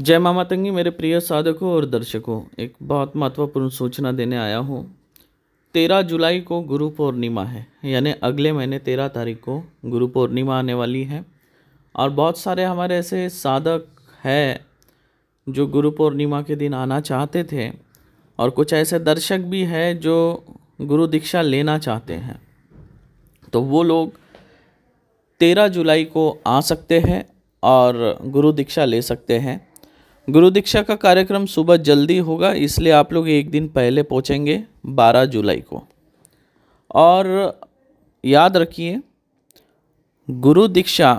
जय माँ मातंगी मेरे प्रिय साधकों और दर्शकों एक बहुत महत्वपूर्ण सूचना देने आया हूँ तेरह जुलाई को गुरु पूर्णिमा है यानी अगले महीने तेरह तारीख को गुरु पूर्णिमा आने वाली है और बहुत सारे हमारे ऐसे साधक हैं जो गुरु पूर्णिमा के दिन आना चाहते थे और कुछ ऐसे दर्शक भी हैं जो गुरु दीक्षा लेना चाहते हैं तो वो लोग तेरह जुलाई को आ सकते हैं और गुरु दीक्षा ले सकते हैं गुरु दीक्षा का कार्यक्रम सुबह जल्दी होगा इसलिए आप लोग एक दिन पहले पहुँचेंगे बारह जुलाई को और याद रखिए गुरु दीक्षा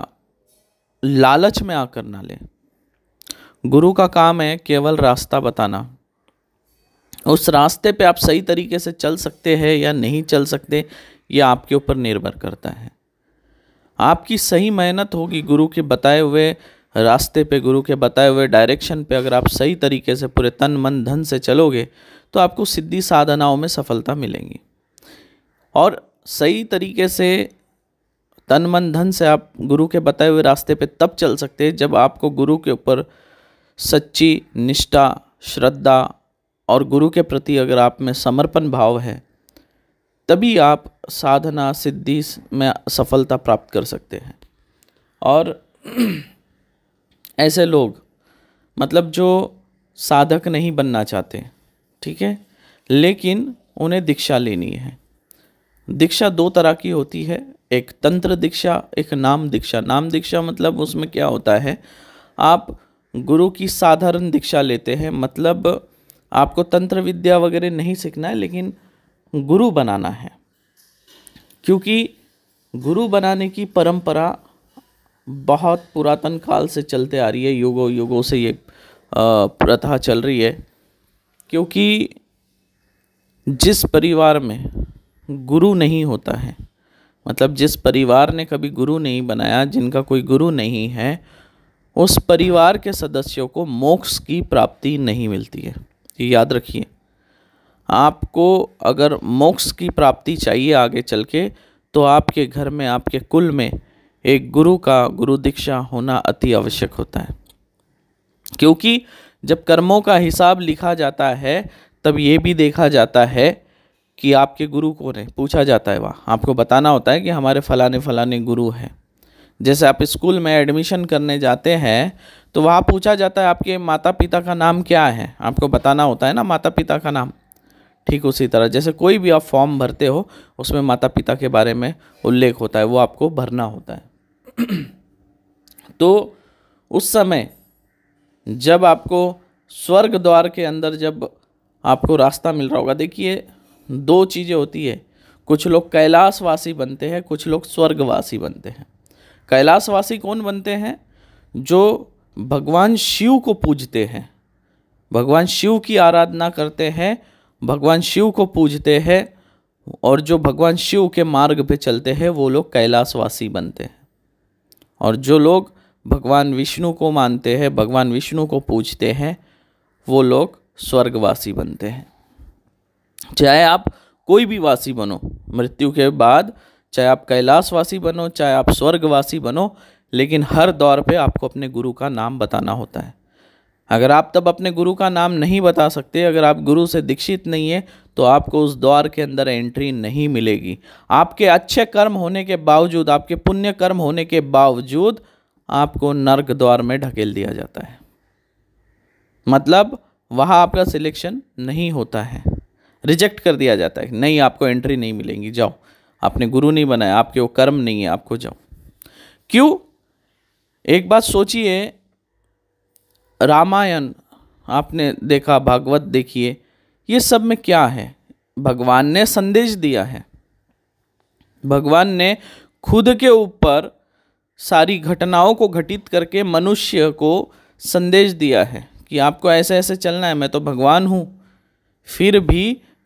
लालच में आकर ना ले गुरु का काम है केवल रास्ता बताना उस रास्ते पे आप सही तरीके से चल सकते हैं या नहीं चल सकते ये आपके ऊपर निर्भर करता है आपकी सही मेहनत होगी गुरु के बताए हुए रास्ते पे गुरु के बताए हुए डायरेक्शन पे अगर आप सही तरीके से पूरे तन मन धन से चलोगे तो आपको सिद्धि साधनाओं में सफलता मिलेंगी और सही तरीके से तन मन धन से आप गुरु के बताए हुए रास्ते पे तब चल सकते हैं जब आपको गुरु के ऊपर सच्ची निष्ठा श्रद्धा और गुरु के प्रति अगर आप में समर्पण भाव है तभी आप साधना सिद्धि में सफलता प्राप्त कर सकते हैं और ऐसे लोग मतलब जो साधक नहीं बनना चाहते ठीक है लेकिन उन्हें दीक्षा लेनी है दीक्षा दो तरह की होती है एक तंत्र दीक्षा एक नाम दीक्षा नाम दीक्षा मतलब उसमें क्या होता है आप गुरु की साधारण दीक्षा लेते हैं मतलब आपको तंत्र विद्या वगैरह नहीं सीखना है लेकिन गुरु बनाना है क्योंकि गुरु बनाने की परंपरा बहुत पुरातन काल से चलते आ रही है युगों युगों से ये प्रथा चल रही है क्योंकि जिस परिवार में गुरु नहीं होता है मतलब जिस परिवार ने कभी गुरु नहीं बनाया जिनका कोई गुरु नहीं है उस परिवार के सदस्यों को मोक्ष की प्राप्ति नहीं मिलती है ये याद रखिए आपको अगर मोक्ष की प्राप्ति चाहिए आगे चल के तो आपके घर में आपके कुल में एक गुरु का गुरु दीक्षा होना अति आवश्यक होता है क्योंकि जब कर्मों का हिसाब लिखा जाता है तब ये भी देखा जाता है कि आपके गुरु कौन है पूछा जाता है वहाँ आपको बताना होता है कि हमारे फलाने फलाने गुरु हैं जैसे आप स्कूल में एडमिशन करने जाते हैं तो वहाँ पूछा जाता है आपके माता पिता का नाम क्या है आपको बताना होता है ना माता पिता का नाम ठीक उसी तरह जैसे कोई भी आप फॉर्म भरते हो उसमें माता पिता के बारे में उल्लेख होता है वो आपको भरना होता है तो उस समय जब आपको स्वर्ग द्वार के अंदर जब आपको रास्ता मिल रहा होगा देखिए दो चीज़ें होती है कुछ लोग कैलाशवासी बनते हैं कुछ लोग स्वर्गवासी बनते हैं कैलाशवासी कौन बनते हैं जो भगवान शिव को पूजते हैं भगवान शिव की आराधना करते हैं भगवान शिव को पूजते हैं और जो भगवान शिव के मार्ग पे चलते हैं वो लोग कैलाशवासी बनते हैं और जो लोग भगवान विष्णु को मानते हैं भगवान विष्णु को पूजते हैं वो लोग स्वर्गवासी बनते हैं चाहे आप कोई भी वासी बनो मृत्यु के बाद चाहे आप कैलाशवासी बनो चाहे आप स्वर्गवासी बनो लेकिन हर दौर पे आपको अपने गुरु का नाम बताना होता है अगर आप तब अपने गुरु का नाम नहीं बता सकते अगर आप गुरु से दीक्षित नहीं है तो आपको उस द्वार के अंदर एंट्री नहीं मिलेगी आपके अच्छे कर्म होने के बावजूद आपके पुण्य कर्म होने के बावजूद आपको नर्क द्वार में ढकेल दिया जाता है मतलब वहाँ आपका सिलेक्शन नहीं होता है रिजेक्ट कर दिया जाता है नहीं आपको एंट्री नहीं मिलेंगी जाओ आपने गुरु नहीं बनाया आपके वो कर्म नहीं है आपको जाओ क्यों एक बात सोचिए रामायण आपने देखा भागवत देखिए ये सब में क्या है भगवान ने संदेश दिया है भगवान ने खुद के ऊपर सारी घटनाओं को घटित करके मनुष्य को संदेश दिया है कि आपको ऐसे ऐसे चलना है मैं तो भगवान हूँ फिर भी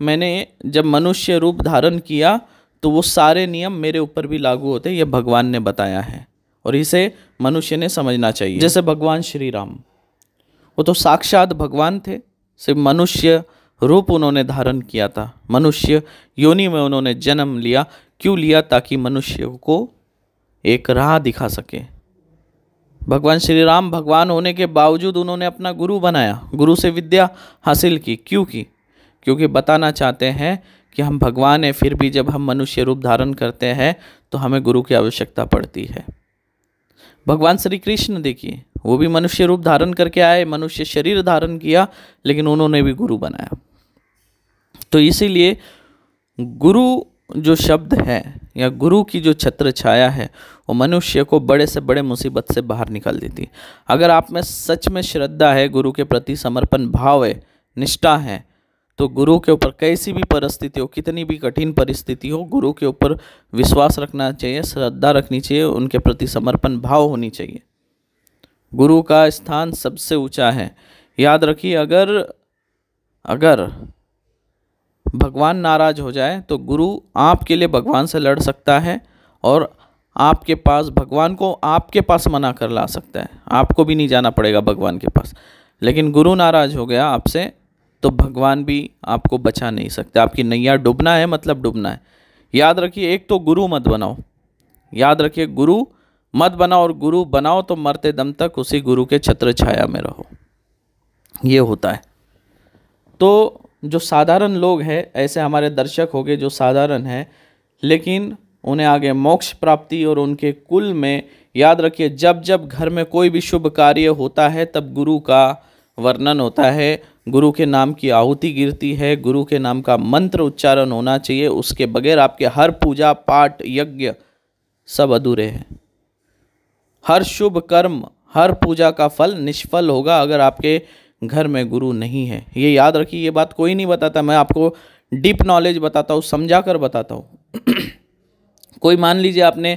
मैंने जब मनुष्य रूप धारण किया तो वो सारे नियम मेरे ऊपर भी लागू होते ये भगवान ने बताया है और इसे मनुष्य ने समझना चाहिए जैसे भगवान श्री राम वो तो साक्षात भगवान थे सिर्फ मनुष्य रूप उन्होंने धारण किया था मनुष्य योनि में उन्होंने जन्म लिया क्यों लिया ताकि मनुष्य को एक राह दिखा सके भगवान श्री राम भगवान होने के बावजूद उन्होंने अपना गुरु बनाया गुरु से विद्या हासिल की क्यों की क्योंकि बताना चाहते हैं कि हम भगवान हैं फिर भी जब हम मनुष्य रूप धारण करते हैं तो हमें गुरु की आवश्यकता पड़ती है भगवान श्री कृष्ण देखिए वो भी मनुष्य रूप धारण करके आए मनुष्य शरीर धारण किया लेकिन उन्होंने भी गुरु बनाया तो इसीलिए गुरु जो शब्द है या गुरु की जो छत्र छाया है वो मनुष्य को बड़े से बड़े मुसीबत से बाहर निकाल देती अगर आप में सच में श्रद्धा है गुरु के प्रति समर्पण भाव है निष्ठा है तो गुरु के ऊपर कैसी भी परिस्थिति हो कितनी भी कठिन परिस्थिति हो गुरु के ऊपर विश्वास रखना चाहिए श्रद्धा रखनी चाहिए उनके प्रति समर्पण भाव होनी चाहिए गुरु का स्थान सबसे ऊंचा है याद रखिए अगर अगर भगवान नाराज हो जाए तो गुरु आपके लिए भगवान से लड़ सकता है और आपके पास भगवान को आपके पास मना कर ला सकता है आपको भी नहीं जाना पड़ेगा भगवान के पास लेकिन गुरु नाराज हो गया आपसे तो भगवान भी आपको बचा नहीं सकते आपकी नैया डूबना है मतलब डूबना है याद रखिए एक तो गुरु मत बनाओ याद रखिए गुरु मत बनाओ और गुरु बनाओ तो मरते दम तक उसी गुरु के छत्र छाया में रहो ये होता है तो जो साधारण लोग हैं ऐसे हमारे दर्शक हो गए जो साधारण हैं लेकिन उन्हें आगे मोक्ष प्राप्ति और उनके कुल में याद रखिए जब जब घर में कोई भी शुभ कार्य होता है तब गुरु का वर्णन होता है गुरु के नाम की आहुति गिरती है गुरु के नाम का मंत्र उच्चारण होना चाहिए उसके बगैर आपके हर पूजा पाठ यज्ञ सब अधूरे हैं हर शुभ कर्म हर पूजा का फल निष्फल होगा अगर आपके घर में गुरु नहीं है ये याद रखिए ये बात कोई नहीं बताता मैं आपको डीप नॉलेज बताता हूँ समझा कर बताता हूँ कोई मान लीजिए आपने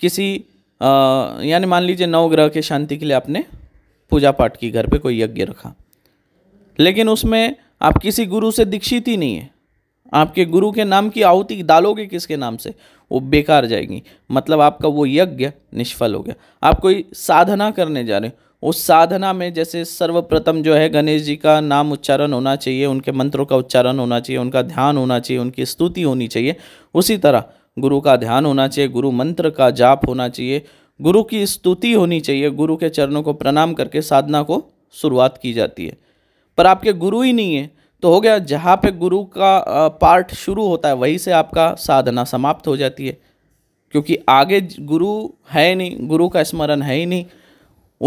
किसी यानी मान लीजिए नौ ग्रह के शांति के लिए आपने पूजा पाठ की घर पे कोई यज्ञ रखा लेकिन उसमें आप किसी गुरु से दीक्षित ही नहीं है आपके गुरु के नाम की आहुति डालोगे किसके नाम से वो बेकार जाएगी मतलब आपका वो यज्ञ निष्फल हो गया आप कोई साधना करने जा रहे हो उस साधना में जैसे सर्वप्रथम जो है गणेश जी का नाम उच्चारण होना चाहिए उनके मंत्रों का उच्चारण होना चाहिए उनका ध्यान होना चाहिए उनकी स्तुति होनी चाहिए उसी तरह गुरु का ध्यान होना चाहिए गुरु मंत्र का जाप होना चाहिए गुरु की स्तुति होनी चाहिए गुरु के चरणों को प्रणाम करके साधना को शुरुआत की जाती है पर आपके गुरु ही नहीं है तो हो गया जहाँ पे गुरु का पार्ट शुरू होता है वहीं से आपका साधना समाप्त हो जाती है क्योंकि आगे गुरु है नहीं गुरु का स्मरण है ही नहीं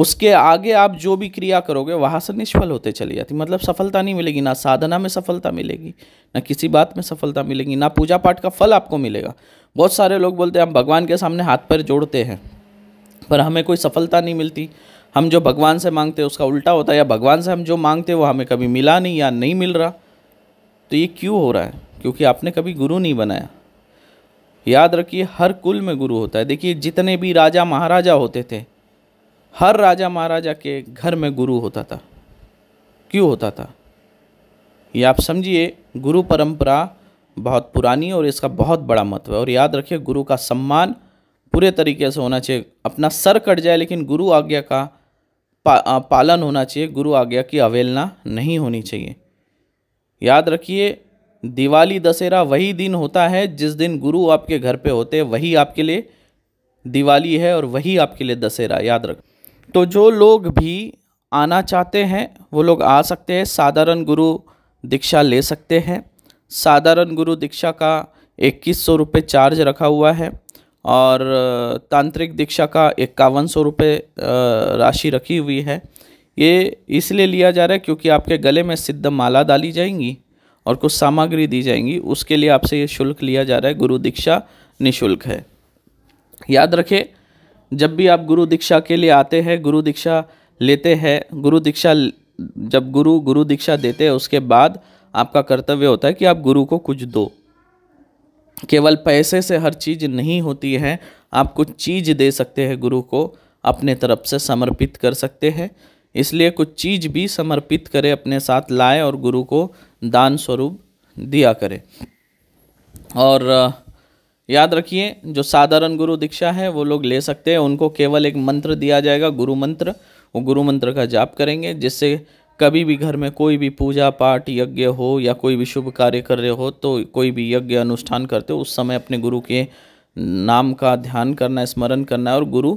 उसके आगे आप जो भी क्रिया करोगे वहाँ से निष्फल होते चली जाती मतलब सफलता नहीं मिलेगी ना साधना में सफलता मिलेगी ना किसी बात में सफलता मिलेगी ना पूजा पाठ का फल आपको मिलेगा बहुत सारे लोग बोलते हैं हम भगवान के सामने हाथ पैर जोड़ते हैं पर हमें कोई सफलता नहीं मिलती हम जो भगवान से मांगते हैं उसका उल्टा होता है या भगवान से हम जो मांगते हैं वो हमें कभी मिला नहीं या नहीं मिल रहा तो ये क्यों हो रहा है क्योंकि आपने कभी गुरु नहीं बनाया याद रखिए हर कुल में गुरु होता है देखिए जितने भी राजा महाराजा होते थे हर राजा महाराजा के घर में गुरु होता था क्यों होता था ये आप समझिए गुरु परंपरा बहुत पुरानी और इसका बहुत बड़ा महत्व है और याद रखिए गुरु का सम्मान पूरे तरीके से होना चाहिए अपना सर कट जाए लेकिन गुरु आज्ञा का पा, पालन होना चाहिए गुरु आज्ञा की अवेलना नहीं होनी चाहिए याद रखिए दिवाली दशहरा वही दिन होता है जिस दिन गुरु आपके घर पे होते हैं वही आपके लिए दिवाली है और वही आपके लिए दशहरा याद रख तो जो लोग भी आना चाहते हैं वो लोग आ सकते हैं साधारण गुरु दीक्षा ले सकते हैं साधारण गुरु दीक्षा का इक्कीस सौ रुपये चार्ज रखा हुआ है और तांत्रिक दीक्षा का इक्यावन सौ रुपये राशि रखी हुई है ये इसलिए लिया जा रहा है क्योंकि आपके गले में सिद्ध माला डाली जाएंगी और कुछ सामग्री दी जाएंगी उसके लिए आपसे ये शुल्क लिया जा रहा है गुरु दीक्षा निशुल्क है याद रखें जब भी आप गुरु दीक्षा के लिए आते हैं गुरु दीक्षा लेते हैं गुरु दीक्षा जब गुरु गुरु दीक्षा देते हैं उसके बाद आपका कर्तव्य होता है कि आप गुरु को कुछ दो केवल पैसे से हर चीज़ नहीं होती है आप कुछ चीज़ दे सकते हैं गुरु को अपने तरफ से समर्पित कर सकते हैं इसलिए कुछ चीज़ भी समर्पित करें अपने साथ लाए और गुरु को दान स्वरूप दिया करें और याद रखिए जो साधारण गुरु दीक्षा है वो लोग ले सकते हैं उनको केवल एक मंत्र दिया जाएगा गुरु मंत्र वो गुरु मंत्र का जाप करेंगे जिससे कभी भी घर में कोई भी पूजा पाठ यज्ञ हो या कोई भी शुभ कार्य कर रहे हो तो कोई भी यज्ञ अनुष्ठान करते हो उस समय अपने गुरु के नाम का ध्यान करना स्मरण करना और गुरु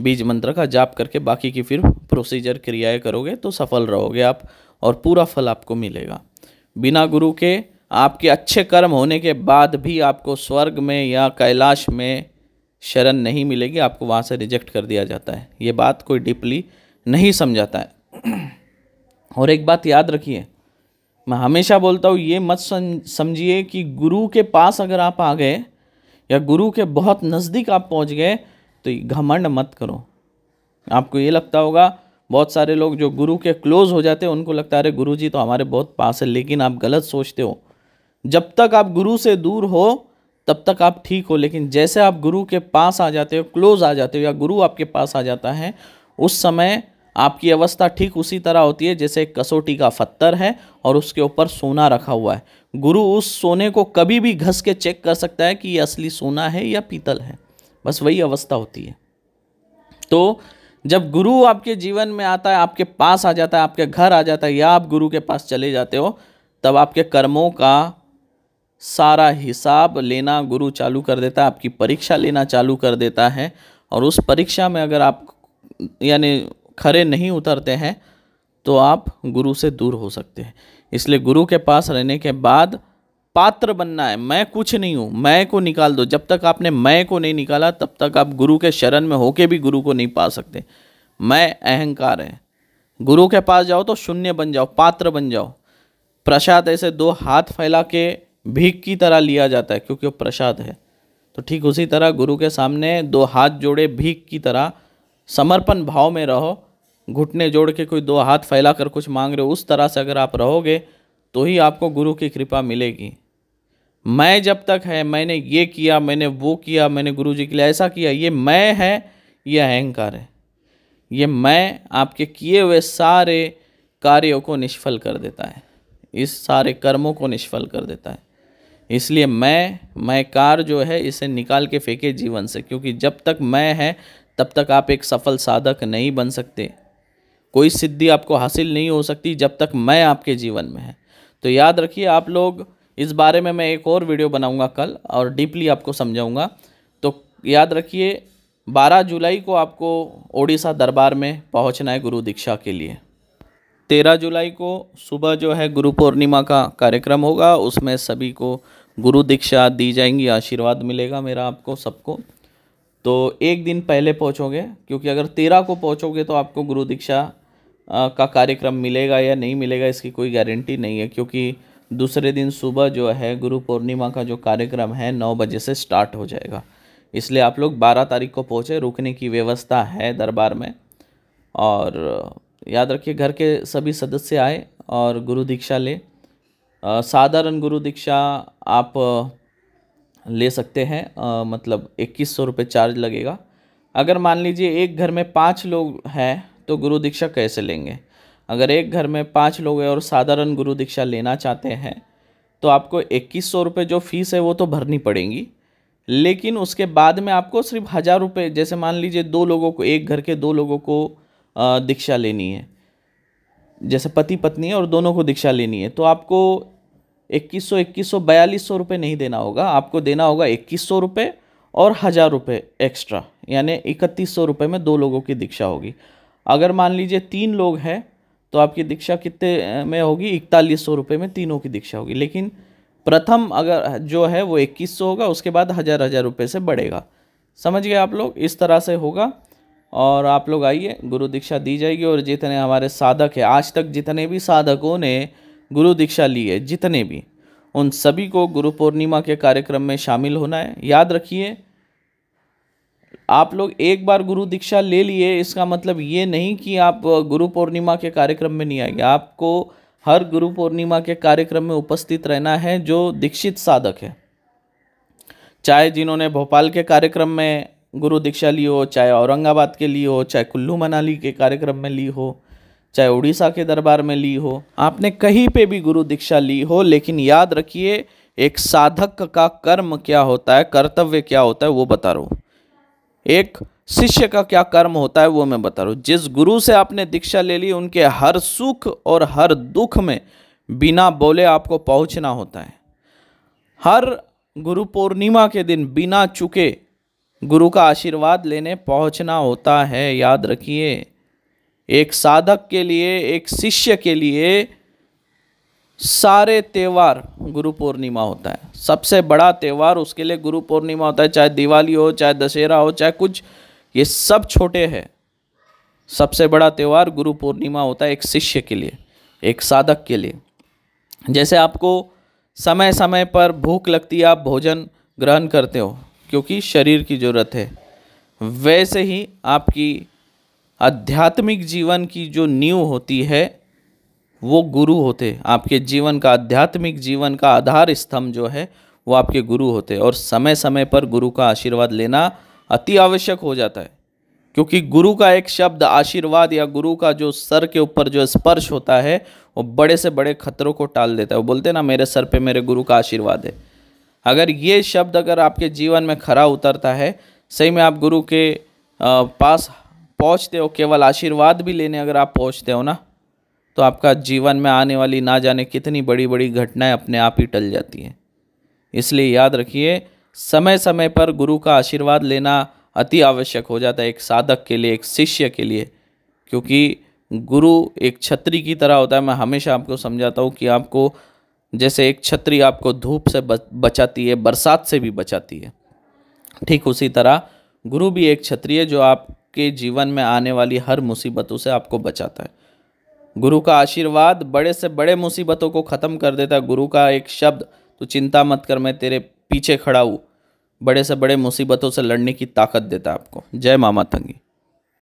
बीज मंत्र का जाप करके बाकी की फिर प्रोसीजर क्रियाएं करोगे तो सफल रहोगे आप और पूरा फल आपको मिलेगा बिना गुरु के आपके अच्छे कर्म होने के बाद भी आपको स्वर्ग में या कैलाश में शरण नहीं मिलेगी आपको वहाँ से रिजेक्ट कर दिया जाता है ये बात कोई डीपली नहीं समझाता है और एक बात याद रखिए मैं हमेशा बोलता हूँ ये मत समझिए कि गुरु के पास अगर आप आ गए या गुरु के बहुत नज़दीक आप पहुँच गए तो घमंड मत करो आपको ये लगता होगा बहुत सारे लोग जो गुरु के क्लोज हो जाते हैं उनको लगता है अरे गुरु जी तो हमारे बहुत पास है लेकिन आप गलत सोचते हो जब तक आप गुरु से दूर हो तब तक आप ठीक हो लेकिन जैसे आप गुरु के पास आ जाते हो क्लोज आ जाते हो या गुरु आपके पास आ जाता है उस समय आपकी अवस्था ठीक उसी तरह होती है जैसे एक कसौटी का पत्थर है और उसके ऊपर सोना रखा हुआ है गुरु उस सोने को कभी भी घस के चेक कर सकता है कि ये असली सोना है या पीतल है बस वही अवस्था होती है तो जब गुरु आपके जीवन में आता है आपके पास आ जाता है आपके घर आ जाता है या आप गुरु के पास चले जाते हो तब आपके कर्मों का सारा हिसाब लेना गुरु चालू कर देता है आपकी परीक्षा लेना चालू कर देता है और उस परीक्षा में अगर आप यानी खरे नहीं उतरते हैं तो आप गुरु से दूर हो सकते हैं इसलिए गुरु के पास रहने के बाद पात्र बनना है मैं कुछ नहीं हूँ मैं को निकाल दो जब तक आपने मैं को नहीं निकाला तब तक आप गुरु के शरण में होके भी गुरु को नहीं पा सकते मैं अहंकार है गुरु के पास जाओ तो शून्य बन जाओ पात्र बन जाओ प्रसाद ऐसे दो हाथ फैला के भीख की तरह लिया जाता है क्योंकि वो प्रसाद है तो ठीक उसी तरह गुरु के सामने दो हाथ जोड़े भीख की तरह समर्पण भाव में रहो घुटने जोड़ के कोई दो हाथ फैला कर कुछ मांग रहे हो उस तरह से अगर आप रहोगे तो ही आपको गुरु की कृपा मिलेगी मैं जब तक है मैंने ये किया मैंने वो किया मैंने गुरु जी के लिए ऐसा किया ये मैं है ये अहंकार है ये मैं आपके किए हुए सारे कार्यों को निष्फल कर देता है इस सारे कर्मों को निष्फल कर देता है इसलिए मैं मैं कार जो है इसे निकाल के फेंके जीवन से क्योंकि जब तक मैं है तब तक आप एक सफल साधक नहीं बन सकते कोई सिद्धि आपको हासिल नहीं हो सकती जब तक मैं आपके जीवन में है तो याद रखिए आप लोग इस बारे में मैं एक और वीडियो बनाऊंगा कल और डीपली आपको समझाऊंगा तो याद रखिए 12 जुलाई को आपको ओडिशा दरबार में पहुंचना है गुरु दीक्षा के लिए 13 जुलाई को सुबह जो है गुरु पूर्णिमा का कार्यक्रम होगा उसमें सभी को गुरु दीक्षा दी जाएंगी आशीर्वाद मिलेगा मेरा आपको सबको तो एक दिन पहले पहुँचोगे क्योंकि अगर तेरह को पहुँचोगे तो आपको गुरु दीक्षा का कार्यक्रम मिलेगा या नहीं मिलेगा इसकी कोई गारंटी नहीं है क्योंकि दूसरे दिन सुबह जो है गुरु पूर्णिमा का जो कार्यक्रम है नौ बजे से स्टार्ट हो जाएगा इसलिए आप लोग बारह तारीख को पहुँचे रुकने की व्यवस्था है दरबार में और याद रखिए घर के सभी सदस्य आए और गुरु दीक्षा ले साधारण गुरु दीक्षा आप ले सकते हैं आ, मतलब इक्कीस सौ रुपये चार्ज लगेगा अगर मान लीजिए एक घर में पाँच लोग हैं तो गुरु दीक्षा कैसे लेंगे अगर एक घर में पाँच लोग हैं और साधारण गुरु दीक्षा लेना चाहते हैं तो आपको इक्कीस सौ रुपये जो फीस है वो तो भरनी पड़ेगी लेकिन उसके बाद में आपको सिर्फ हज़ार रुपये जैसे मान लीजिए दो लोगों को एक घर के दो लोगों को दीक्षा लेनी है जैसे पति पत्नी और दोनों को दीक्षा लेनी है तो आपको इक्कीस सौ इक्कीस सौ बयालीस सौ रुपये नहीं देना होगा आपको देना होगा इक्कीस सौ रुपये और हज़ार रुपये एक्स्ट्रा यानी इकतीस सौ रुपये में दो लोगों की दीक्षा होगी अगर मान लीजिए तीन लोग हैं तो आपकी दीक्षा कितने में होगी इकतालीस सौ रुपये में तीनों की दीक्षा होगी लेकिन प्रथम अगर जो है वो इक्कीस सौ होगा उसके बाद हज़ार हज़ार रुपये से बढ़ेगा समझ गए आप लोग इस तरह से होगा और आप लोग आइए गुरु दीक्षा दी जाएगी और जितने हमारे साधक हैं आज तक जितने भी साधकों ने गुरु दीक्षा ली है जितने भी उन सभी को गुरु पूर्णिमा के कार्यक्रम में शामिल होना है याद रखिए आप लोग एक बार गुरु दीक्षा ले लिए इसका मतलब ये नहीं कि आप गुरु पूर्णिमा के कार्यक्रम में नहीं आएंगे आपको हर गुरु पूर्णिमा के कार्यक्रम में उपस्थित रहना है जो दीक्षित साधक है चाहे जिन्होंने भोपाल के कार्यक्रम में गुरु दीक्षा ली हो चाहे औरंगाबाद के लिए हो चाहे कुल्लू मनाली के कार्यक्रम में ली हो चाहे उड़ीसा के दरबार में ली हो आपने कहीं पे भी गुरु दीक्षा ली हो लेकिन याद रखिए एक साधक का कर्म क्या होता है कर्तव्य क्या होता है वो बता रहा एक शिष्य का क्या कर्म होता है वो मैं बता रहा जिस गुरु से आपने दीक्षा ले ली उनके हर सुख और हर दुख में बिना बोले आपको पहुँचना होता है हर गुरु पूर्णिमा के दिन बिना चुके गुरु का आशीर्वाद लेने पहुँचना होता है याद रखिए एक साधक के लिए एक शिष्य के लिए सारे त्यौहार गुरु पूर्णिमा होता है सबसे बड़ा त्यौहार उसके लिए गुरु पूर्णिमा होता है चाहे दिवाली हो चाहे दशहरा हो चाहे कुछ ये सब छोटे हैं सबसे बड़ा त्यौहार गुरु पूर्णिमा होता है एक शिष्य के लिए एक साधक के लिए जैसे आपको समय समय पर भूख लगती है आप भोजन ग्रहण करते हो क्योंकि शरीर की ज़रूरत है वैसे ही आपकी आध्यात्मिक जीवन की जो नींव होती है वो गुरु होते आपके जीवन का आध्यात्मिक जीवन का आधार स्तंभ जो है वो आपके गुरु होते और समय समय पर गुरु का आशीर्वाद लेना अति आवश्यक हो जाता है क्योंकि गुरु का एक शब्द आशीर्वाद या गुरु का जो सर के ऊपर जो स्पर्श होता है वो बड़े से बड़े खतरों को टाल देता है वो बोलते हैं ना मेरे सर पे मेरे गुरु का आशीर्वाद है अगर ये शब्द अगर आपके जीवन में खरा उतरता है सही में आप गुरु के पास पहुँचते हो केवल आशीर्वाद भी लेने अगर आप पहुँचते हो ना तो आपका जीवन में आने वाली ना जाने कितनी बड़ी बड़ी घटनाएं अपने आप ही टल जाती हैं इसलिए याद रखिए समय समय पर गुरु का आशीर्वाद लेना अति आवश्यक हो जाता है एक साधक के लिए एक शिष्य के लिए क्योंकि गुरु एक छतरी की तरह होता है मैं हमेशा आपको समझाता हूँ कि आपको जैसे एक छतरी आपको धूप से बचाती है बरसात से भी बचाती है ठीक उसी तरह गुरु भी एक छत्री है जो आप आपके जीवन में आने वाली हर मुसीबतों से आपको बचाता है गुरु का आशीर्वाद बड़े से बड़े मुसीबतों को ख़त्म कर देता है गुरु का एक शब्द तो चिंता मत कर मैं तेरे पीछे खड़ा हूँ बड़े से बड़े मुसीबतों से लड़ने की ताकत देता है आपको जय मामा तंगी